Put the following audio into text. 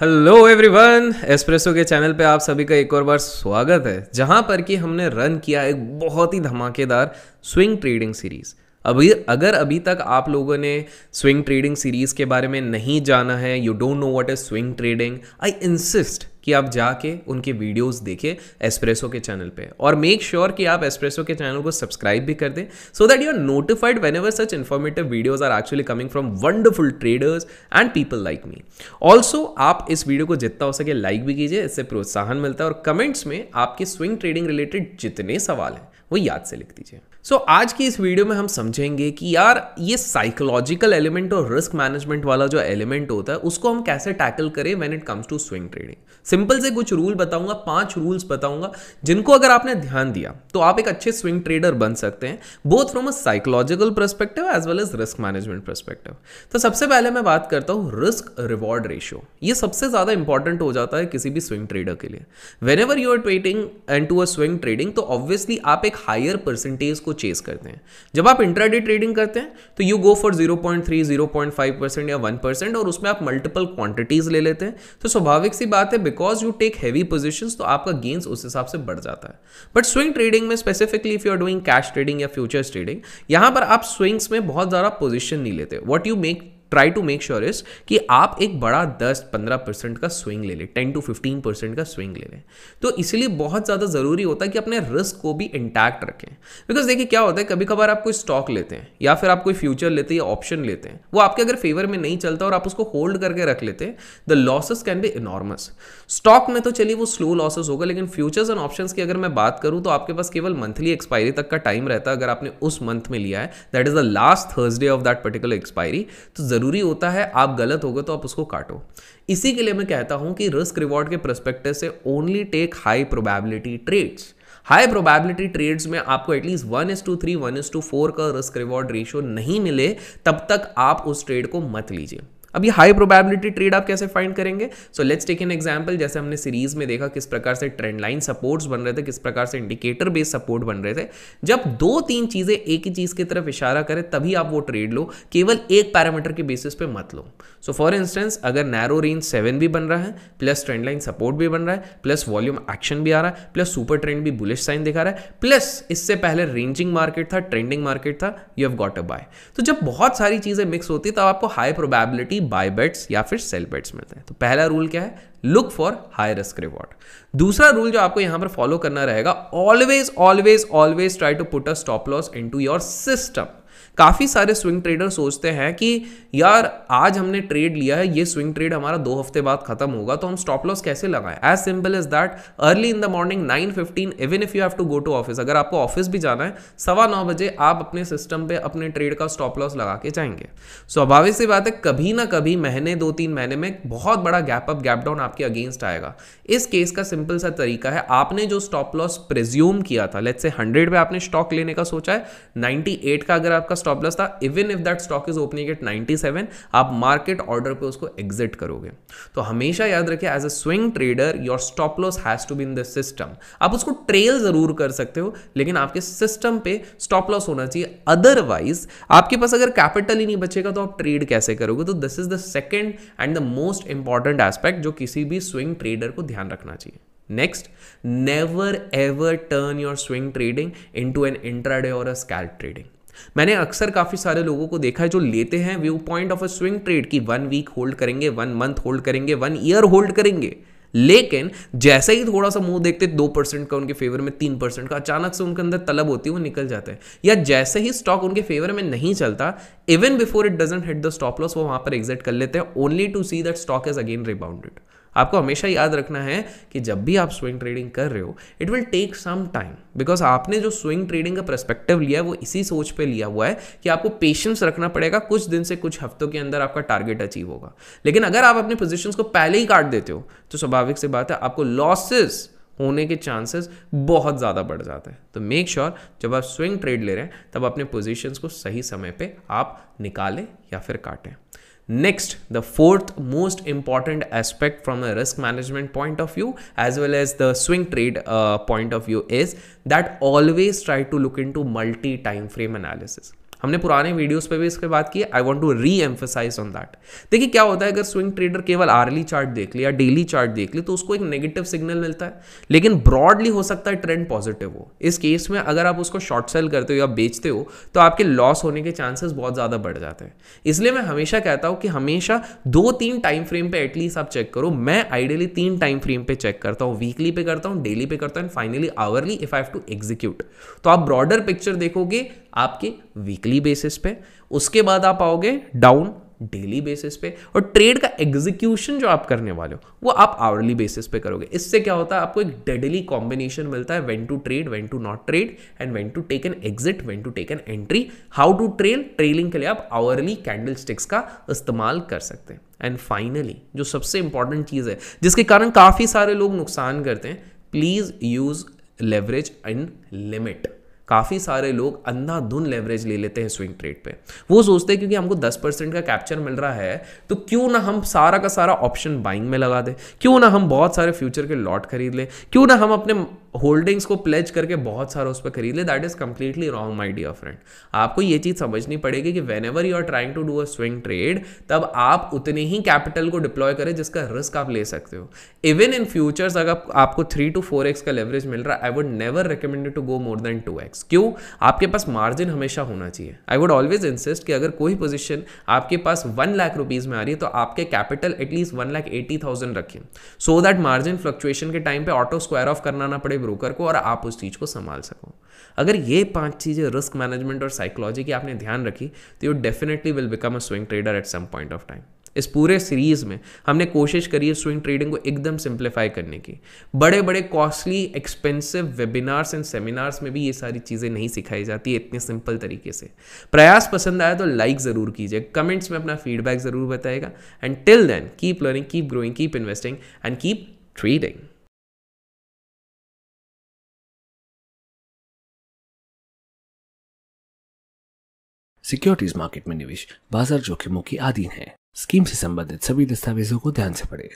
Hello everyone espresso के channel पे आप सभी का एक और बार स्वागत है जहां पर कि हमने रन किया एक बहुत ही धमाकेदार स्विंग ट्रेडिंग सीरीज़ अभी अगर अभी तक आप लोगों ने स्विंग ट्रेडिंग सीरीज़ के बारे में नहीं जाना है you don't know what is swing trading I insist कि आप जाके उनके वीडियोस देखें एस्प्रेसो के चैनल पे और मेक श्योर sure कि आप एस्प्रेसो के चैनल को सब्सक्राइब भी कर दें so that you are notified whenever such informative videos are actually coming from wonderful traders and people like me also आप इस वीडियो को जितना हो सके लाइक भी कीजिए इससे प्रोत्साहन मिलता है और कमेंट्स में आपके स्विंग ट्रेडिंग रिलेटेड जितने सवाल हैं वो याद से लिख दीजिए सो so, आज की इस वीडियो में हम समझेंगे कि यार ये साइकोलॉजिकल एलिमेंट और रिस्क मैनेजमेंट वाला जो एलिमेंट होता है उसको हम कैसे टैकल करें when it comes to swing trading simple से कुछ रूल बताऊंगा पांच रूल्स बताऊंगा जिनको अगर आपने ध्यान दिया तो आप एक अच्छे स्विंग ट्रेडर बन सकते हैं both from a psychological perspective as well as risk management perspective तो सबसे पहले मैं बात करता हूँ रिस्क रिवॉर्ड रेशियो ये सबसे ज़्यादा इंपॉर्टेंट हो जाता है किसी भी स्विंग ट्रेडर के लिए whenever you are trading and to a swing trading तो ऑब्वियसली आप एक एक हायर परसेंटेज को चेस करते हैं जब आप इंट्राडे ट्रेडिंग करते हैं तो यू गो फॉर 0.3, 0.5 परसेंट या 1 परसेंट और उसमें आप मल्टीपल क्वांटिटीज ले लेते हैं तो स्वाभाविक सी बात है because you take heavy position तो आपका गेंस उस हिसाब से बढ़ जाता है बट स्विंग ट्रेडिंग में specifically if you are doing cash trading या फ्यूचर्स ट्रेडिंग यहां पर आप स्विंग्स में बहुत ज़्यादा पोजिशन नहीं लेते what you make try to make sure is कि आप एक बड़ा 10-15 परसेंट का स्विंग ले लें टेन टू 15 परसेंट का स्विंग ले लें तो इसलिए बहुत ज़्यादा ज़रूरी होता है कि अपने रिस्क को भी इंटैक्ट रखें बिकॉज देखिए क्या होता है कभी कभार आप कोई स्टॉक लेते हैं या फिर आप कोई फ्यूचर लेते हैं या ऑप्शन लेते हैं वो आपके अगर फेवर में नहीं चलता और आप उसको होल्ड करके रख लेते हैं the losses can be enormous stock में तो चलिए वो स्लो लॉसेज होगा लेकिन फ्यूचर्स एंड ऑप्शन की अगर मैं बात करूँ तो आपके पास केवल मंथली एक्सपायरी तक का टाइम रहता है अगर आपने उस मंथ में लिया है that is the last Thursday of that particular expiry तो ज़रूरी होता है आप गलत गए तो आप उसको काटो इसी के लिए मैं कहता हूं कि रिस्क रिवॉर्ड के प्रस्पेक्टिव से only take high probability trades high probability trades में आपको at least one is to three one is to four का रिस्क रिवॉर्ड रेशियो नहीं मिले तब तक आप उस ट्रेड को मत लीजिए अब ये हाई प्रोबेबिलिटी ट्रेड आप कैसे फाइंड करेंगे so let's take an example जैसे हमने सीरीज में देखा किस प्रकार से ट्रेंड लाइन सपोर्ट्स बन रहे थे किस प्रकार से इंडिकेटर बेस्ड सपोर्ट बन रहे थे जब दो तीन चीज़ें एक ही चीज़ की तरफ इशारा करें तभी आप वो ट्रेड लो केवल एक पैरामीटर के बेसिस पे मत लो सो फॉर इंस्टेंस अगर नैरो रेंज सेवन भी बन रहा है प्लस ट्रेंड लाइन सपोर्ट भी बन रहा है प्लस वॉल्यूम एक्शन भी आ रहा है प्लस सुपर ट्रेंड भी बुलिश साइन दिखा रहा है प्लस इससे पहले रेंजिंग मार्केट था ट्रेंडिंग मार्केट था you have got a buy तो जब बहुत सारी चीज़ें मिक्स होती तब आपको हाई प्रोबेबिलिटी बाय बेट्स या फिर सेल बेट्स मिलते हैं तो पहला रूल क्या है look for high risk reward दूसरा रूल जो आपको यहां पर फॉलो करना रहेगा always always always try to put a stop loss in your system काफ़ी सारे स्विंग ट्रेडर सोचते हैं कि यार आज हमने ट्रेड लिया है ये स्विंग ट्रेड हमारा दो हफ्ते बाद खत्म होगा तो हम स्टॉप लॉस कैसे लगाएं as simple is that early in the morning nine fifteen even if you have to go to office अगर आपको ऑफिस भी जाना है सवा नौ बजे आप अपने सिस्टम पे अपने ट्रेड का स्टॉप लॉस लगा के जाएंगे स्वाभाविक सी बात है कभी ना कभी महीने दो तीन महीने में बहुत बड़ा गैप अप गैप डाउन आपके अगेंस्ट आएगा इस केस का सिंपल सा तरीका है आपने जो स्टॉप लॉस प्रिज्यूम किया था लेट से हंड्रेड पे आपने स्टॉक लेने का सोचा है नाइनटी का अगर आपका स्टॉप लॉस था even if that stock is opening at 97 आप मार्केट ऑर्डर पे उसको एग्जिट करोगे तो हमेशा याद रखिए as a swing trader your stop loss has to be in the system आप उसको ट्रेल जरूर कर सकते हो लेकिन आपके सिस्टम पे स्टॉप लॉस होना चाहिए अदरवाइज आपके पास अगर कैपिटल ही नहीं बचेगा तो आप ट्रेड कैसे करोगे तो this is the second and the most important aspect जो किसी भी स्विंग ट्रेडर को ध्यान रखना चाहिए next never ever turn your swing trading into an intraday और अ स्कैल्प ट्रेडिंग मैंने अक्सर काफ़ी सारे लोगों को देखा है जो लेते हैं view point of a swing trade की वन वीक होल्ड करेंगे वन मंथ होल्ड करेंगे वन ईयर होल्ड करेंगे लेकिन जैसे ही थोड़ा सा मुंह देखते दो परसेंट का उनके फेवर में तीन परसेंट का अचानक से उनके अंदर तलब होती है वो निकल जाता है या जैसे ही स्टॉक उनके फेवर में नहीं चलता even before it doesn't hit the stop loss वो वहां पर एग्जिट कर लेते हैं only to see that stock is again rebounded आपको हमेशा याद रखना है कि जब भी आप स्विंग ट्रेडिंग कर रहे हो it will take some time because आपने जो स्विंग ट्रेडिंग का परस्पेक्टिव लिया है वो इसी सोच पे लिया हुआ है कि आपको पेशेंस रखना पड़ेगा कुछ दिन से कुछ हफ्तों के अंदर आपका टारगेट अचीव होगा लेकिन अगर आप अपने पोजिशन को पहले ही काट देते हो तो स्वाभाविक से बात है आपको लॉसेस होने के चांसेस बहुत ज़्यादा बढ़ जाते हैं तो मेक श्योर sure, जब आप स्विंग ट्रेड ले रहे हैं तब अपने पोजीशंस को सही समय पे आप निकालें या फिर काटें Next, the fourth most important aspect from a risk management point of view as well as the swing trade uh, point of view is that always try to look into multi-time frame analysis. हमने पुराने videos पे भी इस पर बात की I want to re emphasise on that देखिए क्या होता है अगर स्विंग ट्रेडर केवल आर्ली चार्ट देख लिया डेली चार्ट देख लिया तो उसको एक नेगेटिव सिग्नल मिलता है लेकिन ब्रॉडली हो सकता है ट्रेंड पॉजिटिव हो इस केस में अगर आप उसको शॉर्ट सेल करते हो या बेचते हो तो आपके लॉस होने के चांसेस बहुत ज़्यादा बढ़ जाते हैं इसलिए मैं हमेशा कहता हूँ कि हमेशा दो तीन टाइम फ्रेम पे एटलीस्ट आप चेक करो मैं आइडियली तीन टाइम फ्रेम पे चेक करता हूँ वीकली पे करता हूँ डेली पे करता हूँ and finally hourly if I have to execute तो आप ब्रॉडर पिक्चर देखोगे आपके वीकली बेसिस पे उसके बाद आप आओगे डाउन डेली बेसिस पे और ट्रेड का एग्जीक्यूशन जो आप करने वाले हो वो आप आवरली बेसिस पे करोगे इससे क्या होता है आपको एक डेडली कॉम्बिनेशन मिलता है when to trade when to not trade and when to take an exit when to take an entry how to trail trailing के लिए आप आवरली कैंडल स्टिक्स का इस्तेमाल कर सकते हैं एंड फाइनली जो सबसे इंपॉर्टेंट चीज़ है जिसके कारण काफ़ी सारे लोग नुकसान करते हैं please use leverage and limit काफ़ी सारे लोग अंधाधुन लेवरेज ले लेते हैं स्विंग ट्रेड पे वो सोचते हैं क्योंकि हमको 10 परसेंट का कैप्चर मिल रहा है तो क्यों ना हम सारा का सारा ऑप्शन बाइंग में लगा दें क्यों ना हम बहुत सारे फ्यूचर के लॉट खरीद लें क्यों ना हम अपने होल्डिंग्स को प्लेज करके बहुत सारा उस पर खरीद ले that is completely wrong my dear friend आपको ये चीज़ समझनी पड़ेगी कि whenever you are trying to do a swing trade तब आप उतने ही कैपिटल को डिप्लॉय करें जिसका रिस्क आप ले सकते हो इवन इन फ्यूचर्स अगर आपको थ्री टू फोर एक्स का लेवरेज मिल रहा है I would never recommended to go more than two x क्यों आपके पास मार्जिन हमेशा होना चाहिए आई वुड ऑलवेज इंसिस्ट कि अगर कोई पोजिशन आपके पास वन लाख रुपीज़ में आ रही है तो आपके capital at least one lakh eighty thousand रखें सो दैट मार्जिन फ्लक्चुएशन के टाइम पे ऑटो स्क्वायर ऑफ करना ना पड़े ब्रोकर को और आप उस चीज़ को संभाल सको अगर ये पांच चीज़ें रिस्क मैनेजमेंट और साइकोलॉजी की आपने ध्यान रखी तो you definitely will become a swing trader at some point of time इस पूरे सीरीज में हमने कोशिश करी है स्विंग ट्रेडिंग को एकदम सिंप्लीफाई करने की बड़े बड़े costly expensive webinars and seminars में भी ये सारी चीज़ें नहीं सिखाई जाती है इतने सिंपल तरीके से प्रयास पसंद आया तो लाइक ज़रूर कीजिए कमेंट्स में अपना फीडबैक ज़रूर बताएगा and till then keep learning keep growing keep investing and keep trading securities market में निवेश बाजार जोखिमों की अधीन है स्कीम से संबंधित सभी दस्तावेजों को ध्यान से पढ़ें